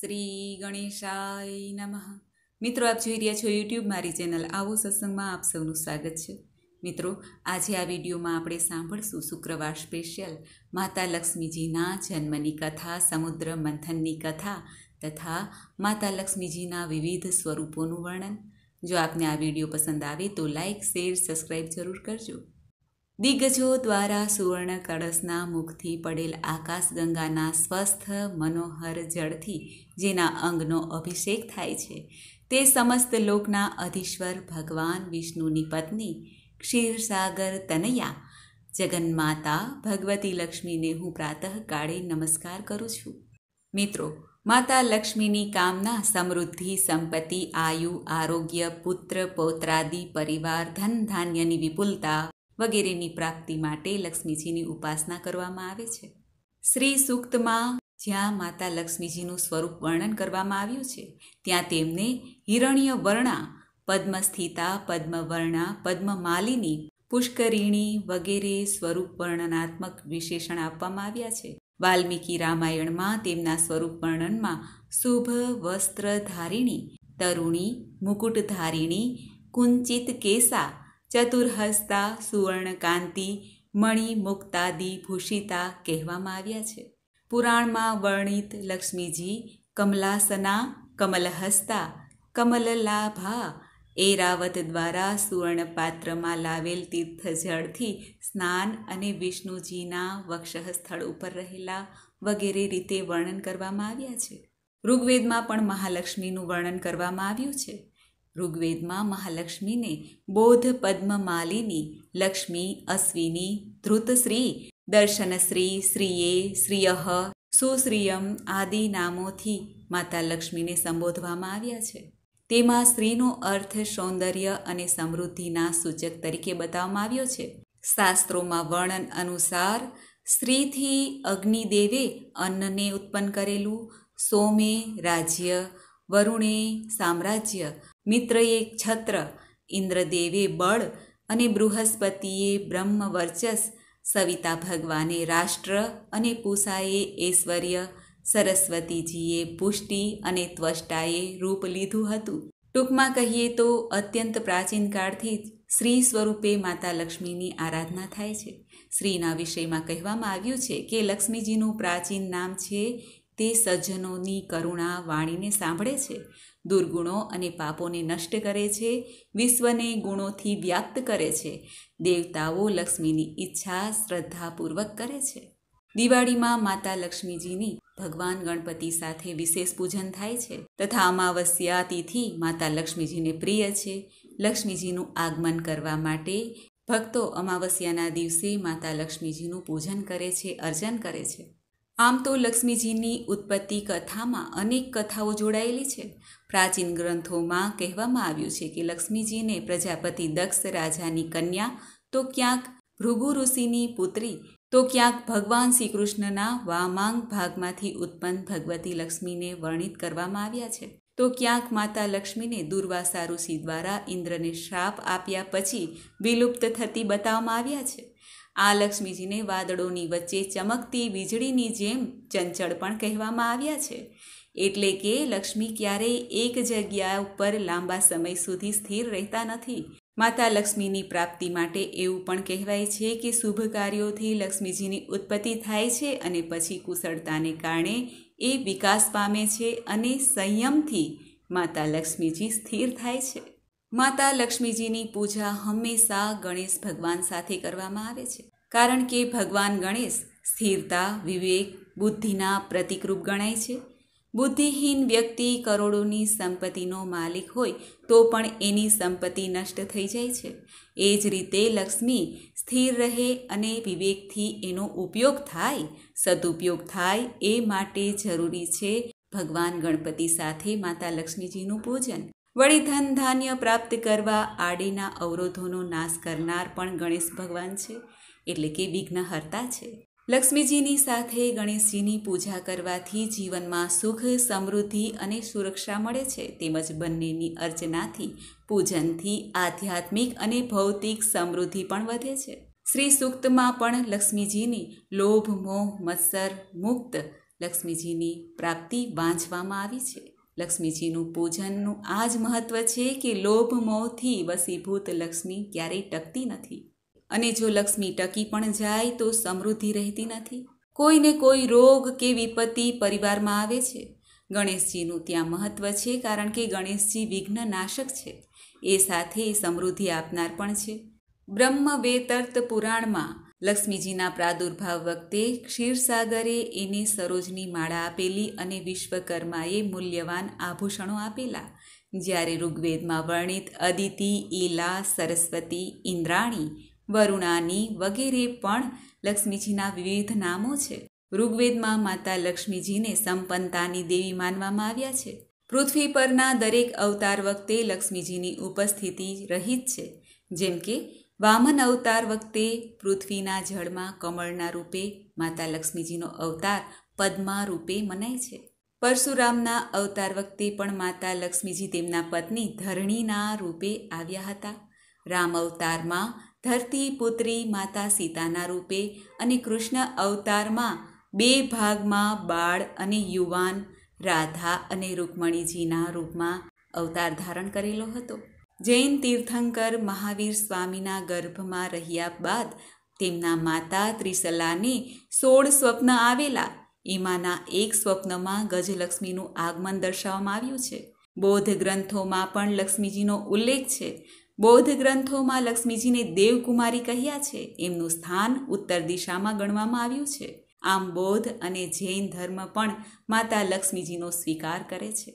શ્રી ગણેશાય નમઃ મિત્રો આપ જોઈ રહ્યા છો યુટ્યુબ મારી ચેનલ આવો સત્સંગમાં આપ સૌનું સ્વાગત છે મિત્રો આજે આ વિડીયોમાં આપણે સાંભળશું શુક્રવાર સ્પેશિયલ માતા લક્ષ્મીજીના જન્મની કથા સમુદ્ર મંથનની કથા તથા માતા લક્ષ્મીજીના વિવિધ સ્વરૂપોનું વર્ણન જો આપને આ વિડીયો પસંદ આવે તો લાઇક શેર સબસ્ક્રાઇબ જરૂર કરજો દિગ્ગજો દ્વારા સુવર્ણ કળશના મુખથી પડેલ આકાશગંગાના સ્વસ્થ મનોહર જળથી જેના અંગનો અભિષેક થાય છે તે સમસ્ત લોકના અધીશ્વર ભગવાન વિષ્ણુની પત્ની ક્ષીરસાગર તનૈયા જગન્માતા ભગવતી લક્ષ્મીને હું પ્રાતઃકાળે નમસ્કાર કરું છું મિત્રો માતા લક્ષ્મીની કામના સમૃદ્ધિ સંપત્તિ આયુ આરોગ્ય પુત્ર પૌત્રાદિ પરિવાર ધન ધાન્યની વિપુલતા વગેરેની પ્રાપ્તિ માટે લક્ષ્મીજીની ઉપાસના કરવામાં આવે છે શ્રી સૂક્તમાં જ્યાં માતા લક્ષ્મીજીનું સ્વરૂપ વર્ણન કરવામાં આવ્યું છે ત્યાં તેમને હિરણ્ય વર્ણા પદ્મસ્થિતા પદ્મવર્ણા પદ્મમાલિની પુષ્કરિણી વગેરે સ્વરૂપ વર્ણનાત્મક વિશેષણ આપવામાં આવ્યા છે વાલ્મીકી રામાયણમાં તેમના સ્વરૂપ વર્ણનમાં શુભ વસ્ત્ર ધારિણી તરુણી મુકુટ ધારિણી કુંચિત કેસા ચતુર્હસ્તા સુવર્ણકાંતિ મણિ મુક્તાદિ ભૂષિતા કહેવામાં આવ્યા છે પુરાણમાં વર્ણિત લક્ષ્મીજી કમલાસના કમલહસ્તા કમલલાભા એરાવત દ્વારા સુવર્ણપાત્રમાં લાવેલ તીર્થજળથી સ્નાન અને વિષ્ણુજીના વક્ષ સ્થળ ઉપર રહેલા વગેરે રીતે વર્ણન કરવામાં આવ્યા છે ઋગ્વેદમાં પણ મહાલક્ષ્મીનું વર્ણન કરવામાં આવ્યું છે ઋગ્વેદમાં મહાલક્ષ્મીને બોધ પદ્મમાલિની લક્ષ્મી અશ્વિની ધૃતશ્રી દર્શનશ્રી શ્રીએ શ્રિયહ સુશ્રિયમ આદિ નામોથી માતા લક્ષ્મીને સંબોધવામાં આવ્યા છે તેમાં સ્ત્રીનો અર્થ સૌંદર્ય અને સમૃદ્ધિના સૂચક તરીકે બતાવવામાં આવ્યો છે શાસ્ત્રોમાં વર્ણન અનુસાર સ્ત્રીથી અગ્નિદેવે અન્નને ઉત્પન્ન કરેલું સોમે રાજ્ય વરુણે સામ્રાજ્ય મિત્રએ છત્ર ઇન્દ્રદેવે બળ અને બૃહસ્પતિએ બ્રહ્મ વર્ચસ સવિતા ભગવાને રાષ્ટ્ર અને પૂષાએ ઐશ્વર્ય સરસ્વતીજીએ પુષ્ટિ અને ત્વષ્ટાએ રૂપ લીધું હતું ટૂંકમાં કહીએ તો અત્યંત પ્રાચીન કાળથી જ શ્રી સ્વરૂપે માતા લક્ષ્મીની આરાધના થાય છે શ્રીના વિષયમાં કહેવામાં આવ્યું છે કે લક્ષ્મીજીનું પ્રાચીન નામ છે તે સજ્જનોની કરુણા વાણીને સાંભળે છે દુર્ગુણો અને પાપોને નષ્ટ કરે છે વિશ્વને ગુણોથી વ્યાપ્ત કરે છે દેવતાઓ લક્ષ્મીની ઈચ્છા શ્રદ્ધાપૂર્વક કરે છે દિવાળીમાં માતા લક્ષ્મીજીની ભગવાન ગણપતિ સાથે વિશેષ પૂજન થાય છે તથા અમાવસ્યા તિથિ માતા લક્ષ્મીજીને પ્રિય છે લક્ષ્મીજીનું આગમન કરવા માટે ભક્તો અમાવસ્યાના દિવસે માતા લક્ષ્મીજીનું પૂજન કરે છે અર્ચન કરે છે આમ તો લક્ષ્મીજીની ઉત્પત્તિ કથામાં અનેક કથાઓ જોડાયેલી છે પ્રાચીન ગ્રંથોમાં કહેવામાં આવ્યું છે કે લક્ષ્મીજીને પ્રજાપતિ દક્ષ રાજાની કન્યા તો ક્યાંક ભૃગુ ઋષિની પુત્રી તો ક્યાંક ભગવાન શ્રીકૃષ્ણના વામાંગ ભાગમાંથી ઉત્પન્ન ભગવતી લક્ષ્મીને વર્ણિત કરવામાં આવ્યા છે તો ક્યાંક માતા લક્ષ્મીને દુર્વાસા ઋષિ દ્વારા ઇન્દ્રને શ્રાપ આપ્યા પછી વિલુપ્ત થતી બતાવવામાં આવ્યા છે આ લક્ષ્મીજીને વાદળોની વચ્ચે ચમકતી વીજળીની જેમ ચંચળ પણ કહેવામાં આવ્યા છે એટલે કે લક્ષ્મી ક્યારેય એક જગ્યા ઉપર લાંબા સમય સુધી સ્થિર રહેતા નથી માતા લક્ષ્મીની પ્રાપ્તિ માટે એવું પણ કહેવાય છે કે શુભ કાર્યોથી લક્ષ્મીજીની ઉત્પત્તિ થાય છે અને પછી કુશળતાને કારણે એ વિકાસ પામે છે અને સંયમથી માતા લક્ષ્મીજી સ્થિર થાય છે માતા લક્ષ્મીજીની પૂજા હંમેશા ગણેશ ભગવાન સાથે કરવામાં આવે છે કારણ કે ભગવાન ગણેશ સ્થિરતા વિવેક બુદ્ધિના પ્રતિકરૂપ ગણાય છે બુદ્ધિહીન વ્યક્તિ કરોડોની સંપત્તિનો માલિક હોય તો પણ એની સંપત્તિ નષ્ટ થઈ જાય છે એ જ રીતે લક્ષ્મી સ્થિર રહે અને વિવેકથી એનો ઉપયોગ થાય સદુપયોગ થાય એ માટે જરૂરી છે ભગવાન ગણપતિ સાથે માતા લક્ષ્મીજીનું પૂજન વળી ધન ધાન્ય પ્રાપ્ત કરવા આડીના અવરોધોનો નાશ કરનાર પણ ગણેશ ભગવાન છે એટલે કે વિઘ્નહર્તા છે લક્ષ્મીજીની સાથે ગણેશજીની પૂજા કરવાથી જીવનમાં સુખ સમૃદ્ધિ અને સુરક્ષા મળે છે તેમજ બંનેની અર્ચનાથી પૂજનથી આધ્યાત્મિક અને ભૌતિક સમૃદ્ધિ પણ વધે છે શ્રી સુક્તમાં પણ લક્ષ્મીજીની લોભ મોહ મત્સર મુક્ત લક્ષ્મીજીની પ્રાપ્તિ વાંચવામાં આવી છે લક્ષ્મીજીનું પૂજનનું આ જ મહત્વ છે કે લોભ મોહથી વસીભૂત લક્ષ્મી ક્યારેય ટકતી નથી અને જો લક્ષ્મી ટકી પણ જાય તો સમૃદ્ધિ રહેતી નથી કોઈને કોઈ રોગ કે વિપત્તિ પરિવારમાં આવે છે ગણેશજીનું ત્યાં મહત્વ છે કારણ કે ગણેશજી વિઘ્ન નાશક છે એ સાથે સમૃદ્ધિ આપનાર પણ છે બ્રહ્મ બ્રહ્મવેતર્ત પુરાણમાં લક્ષ્મીજીના પ્રાદુર્ભાવ વખતે ક્ષીરસાગરે એને સરોજની માળા આપેલી અને વિશ્વકર્માએ મૂલ્યવાન આભૂષણો આપેલા જ્યારે ઋગ્વેદમાં વર્ણિત અદિતિ ઈલા સરસ્વતી ઇન્દ્રાણી વરુણાની વગેરે પણ લક્ષ્મીજીના વિવિધ નામો છે ઋગ્વેદમાં માતા લક્ષ્મીજીને સંપન્નતાની દેવી માનવામાં આવ્યા છે પૃથ્વી પરના દરેક અવતાર વખતે લક્ષ્મીજીની ઉપસ્થિતિ રહિત છે જેમ કે વામન અવતાર વખતે પૃથ્વીના જળમાં કમળના રૂપે માતા લક્ષ્મીજીનો અવતાર પદ્મા રૂપે મનાય છે પરશુરામના અવતાર વખતે પણ માતા લક્ષ્મીજી તેમના પત્ની ધરણીના રૂપે આવ્યા હતા રામ અવતારમાં ધરતી પુત્રી માતા સીતાના રૂપે અને કૃષ્ણ અવતારમાં બે ભાગમાં બાળ અને યુવાન રાધા અને રૂકમણીજીના રૂપમાં અવતાર ધારણ કરેલો હતો જૈન તીર્થંકર મહાવીર સ્વામીના ગર્ભમાં રહ્યા બાદ તેમના માતા ત્રિસલાને સોળ સ્વપ્ન આવેલા એમાંના એક સ્વપ્નમાં ગજલક્ષ્મીનું આગમન દર્શાવવામાં આવ્યું છે બૌદ્ધ ગ્રંથોમાં પણ લક્ષ્મીજીનો ઉલ્લેખ છે બૌદ્ધ ગ્રંથોમાં લક્ષ્મીજીને દેવકુમારી કહ્યા છે એમનું સ્થાન ઉત્તર દિશામાં ગણવામાં આવ્યું છે આમ બૌદ્ધ અને જૈન ધર્મ પણ માતા લક્ષ્મીજીનો સ્વીકાર કરે છે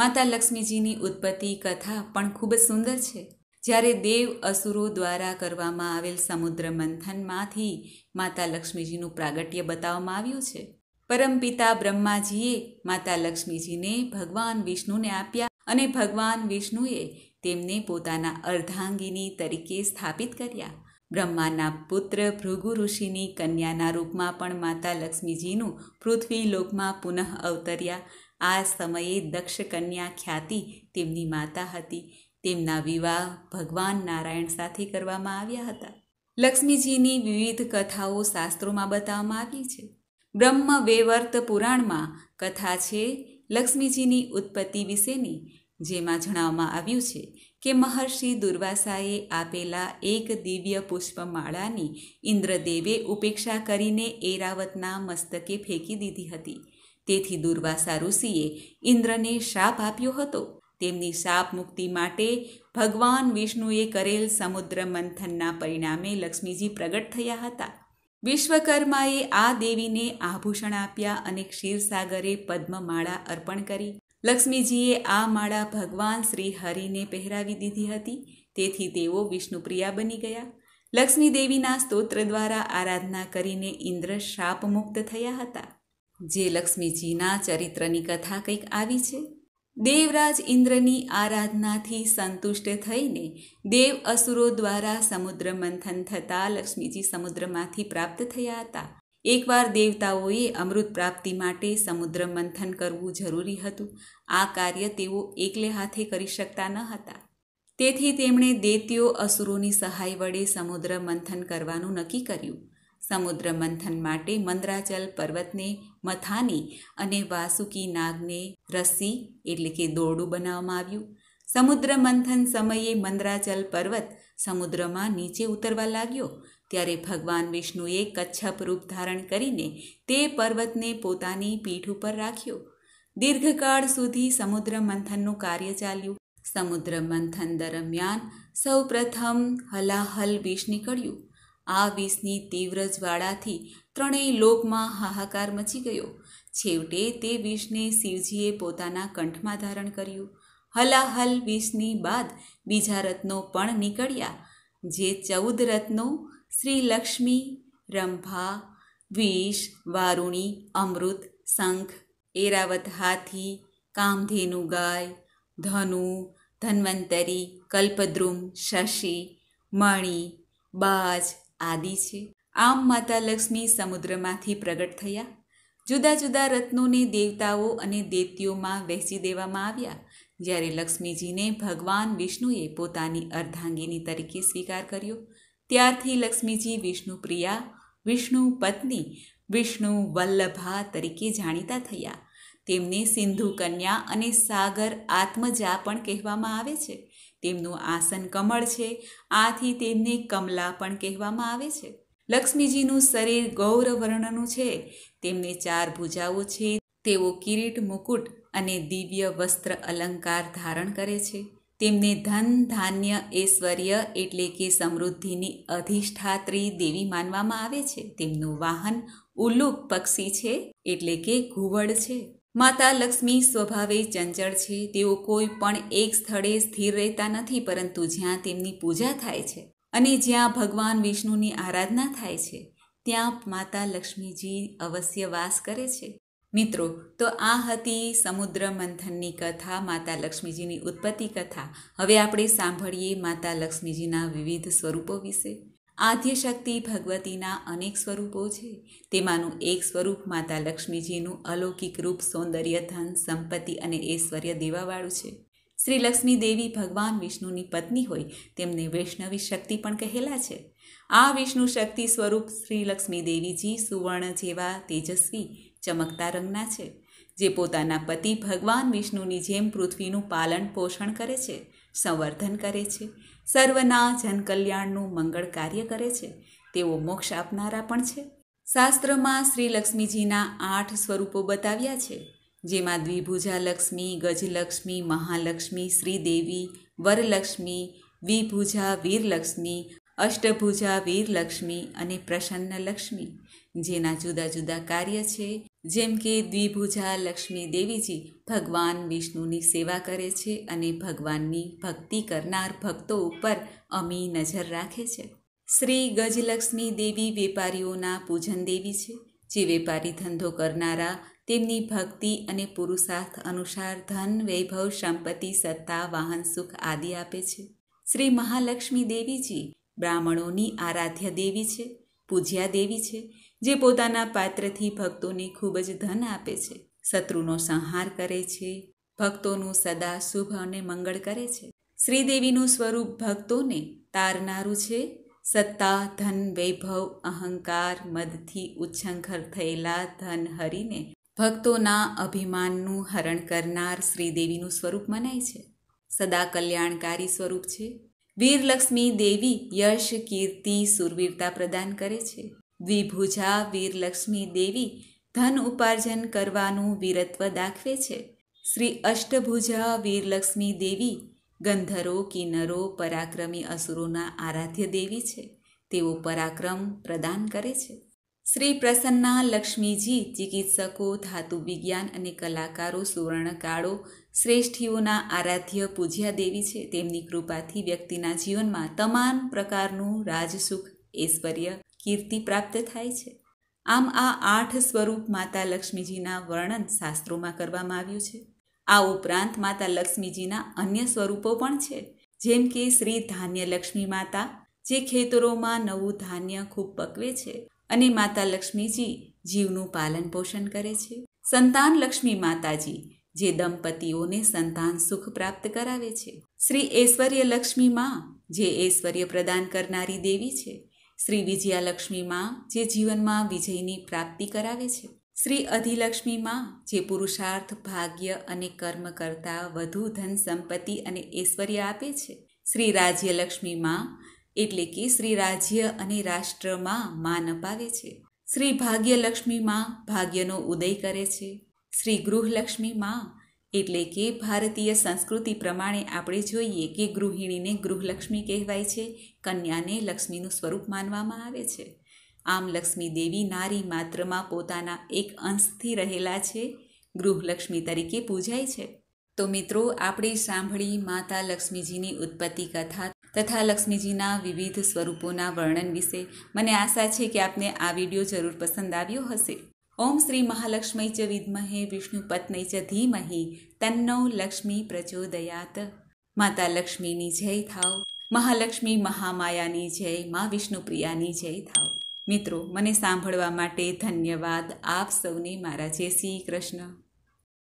માતા લક્ષ્મીજીની ઉત્પત્તિ કથા પણ ખૂબ સુંદર છે જ્યારે દેવ અસુરો દ્વારા કરવામાં આવેલ સમુદ્ર મંથનમાંથી માતા લક્ષ્મીજીનું પ્રાગટ્ય બતાવવામાં આવ્યું છે પરમપિતા બ્રહ્માજીએ માતા લક્ષ્મીજીને ભગવાન વિષ્ણુને આપ્યા અને ભગવાન વિષ્ણુએ તેમને પોતાના અર્ધાંગીની તરીકે સ્થાપિત કર્યા બ્રહ્માના પુત્ર ભૃગુ ઋષિની કન્યાના રૂપમાં પણ માતા લક્ષ્મીજીનું પૃથ્વી લોકમાં પુનઃ અવતર્યા આ સમયે દક્ષ કન્યા ખ્યાતિ તેમની માતા હતી તેમના વિવાહ ભગવાન નારાયણ સાથે કરવામાં આવ્યા હતા લક્ષ્મીજીની વિવિધ કથાઓ શાસ્ત્રોમાં બતાવવામાં આવી છે બ્રહ્મ વેવર્ત પુરાણમાં કથા છે લક્ષ્મીજીની ઉત્પત્તિ વિશેની જેમાં જણાવવામાં આવ્યું છે કે મહર્ષિ દુર્વાસાએ આપેલા એક દિવ્ય પુષ્પમાળાની ઇન્દ્રદેવે ઉપેક્ષા કરીને એરાવતના મસ્તકે ફેંકી દીધી હતી તેથી દુર્વાસા ઋષિએ ઇન્દ્રને શાપ આપ્યો હતો તેમની શાપ મુક્તિ માટે ભગવાન વિષ્ણુએ કરેલ સમુદ્ર મંથનના પરિણામે લક્ષ્મીજી પ્રગટ થયા હતા વિશ્વકર્માએ આ દેવીને આભૂષણ આપ્યા અને ક્ષીરસાગરે પદ્મમાળા અર્પણ કરી લક્ષ્મીજીએ આ માળા ભગવાન શ્રી હરિને પહેરાવી દીધી હતી તેથી તેઓ વિષ્ણુપ્રિયા બની ગયા લક્ષ્મી દેવીના સ્તોત્ર દ્વારા આરાધના કરીને ઇન્દ્ર શાપ મુક્ત થયા હતા જે લક્ષ્મીજીના ચરિત્રની કથા કંઈક આવી છે દેવરાજ ઇન્દ્રની આરાધનાથી સંતુષ્ટ થઈને દેવ અસુરો દ્વારા સમુદ્ર મંથન થતાં લક્ષ્મીજી સમુદ્રમાંથી પ્રાપ્ત થયા હતા એકવાર દેવતાઓએ અમૃત પ્રાપ્તિ માટે સમુદ્ર મંથન કરવું જરૂરી હતું આ કાર્ય તેઓ એકલે હાથે કરી શકતા ન હતા તેથી તેમણે દેતીઓ અસુરોની સહાય વડે સમુદ્ર મંથન કરવાનું નક્કી કર્યું સમુદ્ર મંથન માટે મંદ્રાચલ પર્વતને મથાની અને વાસુકી નાગને રસ્સી એટલે કે દોરડું બનાવવામાં આવ્યું સમુદ્ર મંથન સમયે મંદરાચલ પર્વત સમુદ્રમાં નીચે ઉતરવા લાગ્યો ત્યારે ભગવાન વિષ્ણુએ કચ્છપ રૂપ ધારણ કરીને તે પર્વતને પોતાની પીઠ ઉપર રાખ્યો દીર્ઘકાળ સુધી સમુદ્ર મંથનનું કાર્ય ચાલ્યું સમુદ્ર મંથન દરમિયાન સૌપ્રથમ હલાહલ વિષ નીકળ્યું આ વિષની તીવ્ર જ્વાળાથી ત્રણેય લોકમાં હાહાકાર મચી ગયો છેવટે તે વિષને શિવજીએ પોતાના કંઠમાં ધારણ કર્યું હલાહલ વિષની બાદ બીજા રત્નો પણ નીકળ્યા જે ચૌદ રત્નો શ્રી લક્ષ્મી રંભા વિષ વારુણી અમૃત શંખ એરાવત હાથી કામધેનુ ગાય ધનુ ધન્વંતરી કલ્પદ્રુમ શશી મણિ બાજ આદિ છે આમ માતા લક્ષ્મી સમુદ્રમાંથી પ્રગટ થયા જુદા જુદા રત્નોને દેવતાઓ અને દેતીઓમાં વહેંચી દેવામાં આવ્યા જ્યારે લક્ષ્મીજીને ભગવાન વિષ્ણુએ પોતાની અર્ધાંગીની તરીકે સ્વીકાર કર્યો ત્યારથી લક્ષ્મીજી વિષ્ણુ પ્રિયા વિષ્ણુ પત્ની વિષ્ણુ વલ્લભા તરીકે જાણીતા થયા તેમને સિંધુ કન્યા અને સાગર આત્મજા પણ કહેવામાં આવે છે તેમનું આસન કમળ છે આથી તેમને કમલા પણ કહેવામાં આવે છે લક્ષ્મીજીનું શરીર ગૌરવર્ણનું છે તેમને ચાર ભૂજાઓ છે તેઓ કિરીટ મુકુટ અને દિવ્ય વસ્ત્ર અલંકાર ધારણ કરે છે તેમને ધન ધાન્ય ઐશ્વર્ય એટલે કે સમૃદ્ધિની અધિષ્ઠાત્રી દેવી માનવામાં આવે છે તેમનું વાહન ઉલ્લુક પક્ષી છે એટલે કે ઘુવડ છે માતા લક્ષ્મી સ્વભાવે ચંચળ છે તેઓ કોઈ પણ એક સ્થળે સ્થિર રહેતા નથી પરંતુ જ્યાં તેમની પૂજા થાય છે અને જ્યાં ભગવાન વિષ્ણુની આરાધના થાય છે ત્યાં માતા લક્ષ્મીજી અવશ્ય વાસ કરે છે મિત્રો તો આ હતી સમુદ્ર મંથનની કથા માતા લક્ષ્મીજીની ઉત્પત્તિ કથા હવે આપણે સાંભળીએ માતા લક્ષ્મીજીના વિવિધ સ્વરૂપો વિશે આદ્યશક્તિ ભગવતીના અનેક સ્વરૂપો છે તેમાંનું એક સ્વરૂપ માતા લક્ષ્મીજીનું અલૌકિક રૂપ સૌંદર્ય ધન સંપત્તિ અને ઐશ્વર્ય દેવાવાળું છે શ્રી લક્ષ્મી દેવી ભગવાન વિષ્ણુની પત્ની હોય તેમને વૈષ્ણવી શક્તિ પણ કહેલા છે આ વિષ્ણુ શક્તિ સ્વરૂપ શ્રી લક્ષ્મી દેવીજી સુવર્ણ જેવા તેજસ્વી ચમકતા રંગના છે જે પોતાના પતિ ભગવાન વિષ્ણુની જેમ પૃથ્વીનું પાલન પોષણ કરે છે સંવર્ધન કરે છે સર્વના જનકલ્યાણનું મંગળ કાર્ય કરે છે તેઓ મોક્ષ આપનારા પણ છે શાસ્ત્રમાં શ્રી લક્ષ્મીજીના આઠ સ્વરૂપો બતાવ્યા છે જેમાં દ્વિભુજા લક્ષ્મી ગજલક્ષ્મી મહાલક્ષ્મી શ્રીદેવી વરલક્ષ્મી વિભુજા વીરલક્ષ્મી અષ્ટભુજા વીરલક્ષ્મી અને પ્રસન્નલક્ષ્મી જેના જુદા જુદા કાર્ય છે જેમ કે દ્વિભુજા લક્ષ્મી દેવીજી ભગવાન વિષ્ણુની સેવા કરે છે અને ભગવાનની ભક્તિ કરનાર ભક્તો ઉપર અમી નજર રાખે છે શ્રી ગજલક્ષ્મી દેવી વેપારીઓના પૂજન દેવી છે જે વેપારી ધંધો કરનારા તેમની ભક્તિ અને પુરુષાર્થ અનુસાર ધન વૈભવ સંપત્તિ સત્તા વાહન સુખ આદિ આપે છે શ્રી મહાલક્ષ્મી દેવીજી બ્રાહ્મણોની આરાધ્ય દેવી છે પૂજ્યા દેવી છે જે પોતાના પાત્રથી ભક્તોને ખૂબ જ ધન આપે છે શત્રુનો સંહાર કરે છે ભક્તોનું સદા શુભ અને મંગળ કરે છે શ્રીદેવીનું સ્વરૂપ ભક્તોને તારનારું છે સત્તા ધન વૈભવ અહંકાર મદથી ઉચ્છંખર થયેલા ધન હરીને ભક્તોના અભિમાનનું હરણ કરનાર શ્રીદેવીનું સ્વરૂપ મનાય છે સદા કલ્યાણકારી સ્વરૂપ છે વીરલક્ષ્મી દેવી યશ કીર્તિ સુરવીરતા પ્રદાન કરે છે દ્વિભુજા વીરલક્ષ્મી દેવી ધન ઉપાર્જન કરવાનું વીરત્વ દાખવે છે શ્રી અષ્ટભુજા વીરલક્ષ્મી દેવી ગંધરો કિન્નરો પરાક્રમી અસુરોના આરાધ્ય દેવી છે તેઓ પરાક્રમ પ્રદાન કરે છે શ્રી પ્રસન્ના લક્ષ્મીજી ચિકિત્સકો ધાતુ વિજ્ઞાન અને કલાકારો સુવર્ણકાળો શ્રેષ્ઠીઓના આરાધ્ય પૂજ્યા દેવી છે તેમની કૃપાથી વ્યક્તિના જીવનમાં તમામ પ્રકારનું રાજસુખ ઐશ્વર્ય કીર્તિ પ્રાપ્ત થાય છે આમ આ આઠ સ્વરૂપ માતા લક્ષ્મીજીના વર્ણન શાસ્ત્રોમાં કરવામાં આવ્યું છે આ ઉપરાંત માતા લક્ષ્મીજીના અન્ય સ્વરૂપો પણ છે જેમ કે શ્રી ધાન્ય લક્ષ્મી માતા જે ખેતરોમાં નવું ધાન્ય ખૂબ પકવે છે અને માતા લક્ષ્મીજી જીવનું પાલન પોષણ કરે છે સંતાન લક્ષ્મી માતાજી જે દંપતીઓને સંતાન સુખ પ્રાપ્ત કરાવે છે શ્રી ઐશ્વર્ય લક્ષ્મી માં જે ઐશ્વર્ય પ્રદાન કરનારી દેવી છે શ્રી વિજયાલક્ષ્મીમાં જે જીવનમાં વિજયની પ્રાપ્તિ કરાવે છે શ્રી અધિલક્ષ્મીમાં જે પુરુષાર્થ ભાગ્ય અને કર્મ કરતા વધુ ધન સંપત્તિ અને ઐશ્વર્ય આપે છે શ્રી રાજ્યલક્ષ્મીમાં એટલે કે શ્રી રાજ્ય અને રાષ્ટ્રમાં માન અપાવે છે શ્રી ભાગ્યલક્ષ્મીમાં ભાગ્યનો ઉદય કરે છે શ્રી ગૃહલક્ષ્મીમાં એટલે કે ભારતીય સંસ્કૃતિ પ્રમાણે આપણે જોઈએ કે ગૃહિણીને ગૃહલક્ષ્મી કહેવાય છે કન્યાને લક્ષ્મીનું સ્વરૂપ માનવામાં આવે છે આમ લક્ષ્મી દેવી નારી માત્રમાં પોતાના એક અંશથી રહેલા છે ગૃહલક્ષ્મી તરીકે પૂજાય છે તો મિત્રો આપણે સાંભળી માતા લક્ષ્મીજીની ઉત્પત્તિ કથા તથા લક્ષ્મીજીના વિવિધ સ્વરૂપોના વર્ણન વિશે મને આશા છે કે આપને આ વિડીયો જરૂર પસંદ આવ્યો હશે ઓમ શ્રી મહાલક્ષ્મી ચ વિદ્મહે વિષ્ણુ પત્ની ચ ધીમહિ તન્નો લક્ષ્મી પ્રચોદયાત માતા લક્ષ્મીની જય થાવ મહાલક્ષ્મી મહામાયાની જય મા વિષ્ણુ પ્રિયાની જય થાવ મિત્રો મને સાંભળવા માટે ધન્યવાદ આપ સૌને મારા જય શ્રી કૃષ્ણ